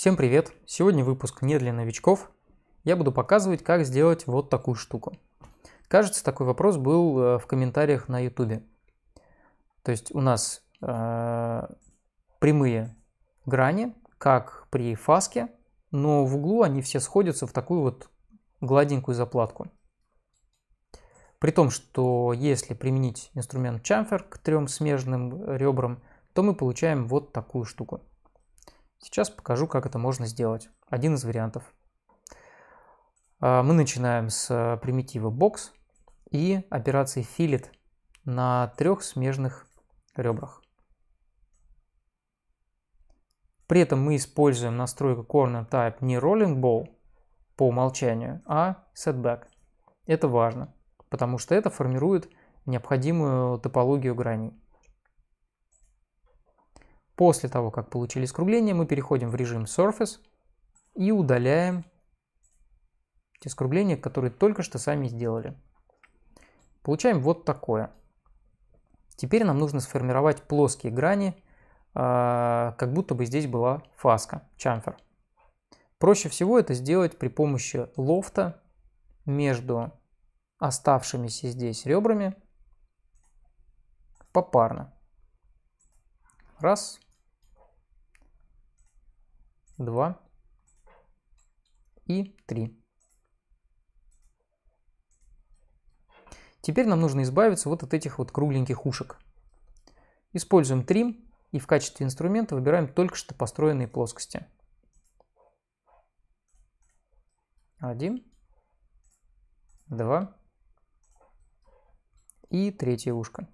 Всем привет! Сегодня выпуск не для новичков. Я буду показывать, как сделать вот такую штуку. Кажется, такой вопрос был э, в комментариях на YouTube. То есть у нас э, прямые грани, как при фаске, но в углу они все сходятся в такую вот гладенькую заплатку. При том, что если применить инструмент чамфер к трем смежным ребрам, то мы получаем вот такую штуку. Сейчас покажу, как это можно сделать. Один из вариантов. А, мы начинаем с э, примитива box и операции fillet на трех смежных ребрах. При этом мы используем настройку corner type не rolling ball по умолчанию, а setback. Это важно, потому что это формирует необходимую топологию граней. После того, как получили скругление, мы переходим в режим Surface и удаляем те скругления, которые только что сами сделали. Получаем вот такое. Теперь нам нужно сформировать плоские грани, а, как будто бы здесь была фаска, чамфер. Проще всего это сделать при помощи лофта между оставшимися здесь ребрами попарно. Раз, 2 и 3. Теперь нам нужно избавиться вот от этих вот кругленьких ушек. Используем Trim и в качестве инструмента выбираем только что построенные плоскости. Один, два и третье ушко.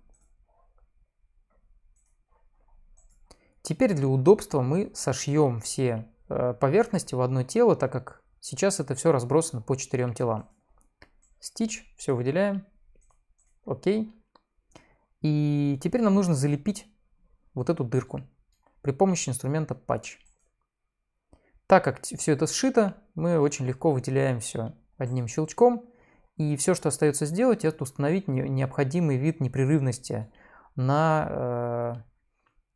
Теперь для удобства мы сошьем все Э, поверхности в одно тело, так как сейчас это все разбросано по четырем телам. Стич, все выделяем, окей. И теперь нам нужно залепить вот эту дырку при помощи инструмента Patch. Так как все это сшито, мы очень легко выделяем все одним щелчком. И все, что остается сделать, это установить необходимый вид непрерывности на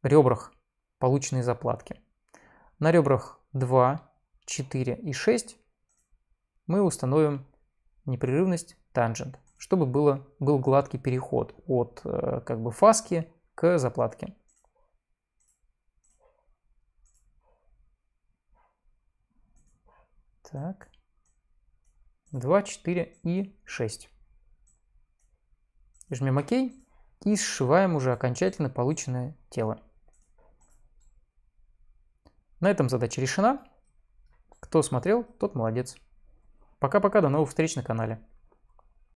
э, ребрах полученной заплатки. На ребрах 2, 4 и 6 мы установим непрерывность тангент, чтобы было, был гладкий переход от э, как бы фаски к заплатке. Так. 2, 4 и 6. Жмем ОК и сшиваем уже окончательно полученное тело. На этом задача решена. Кто смотрел, тот молодец. Пока-пока, до новых встреч на канале.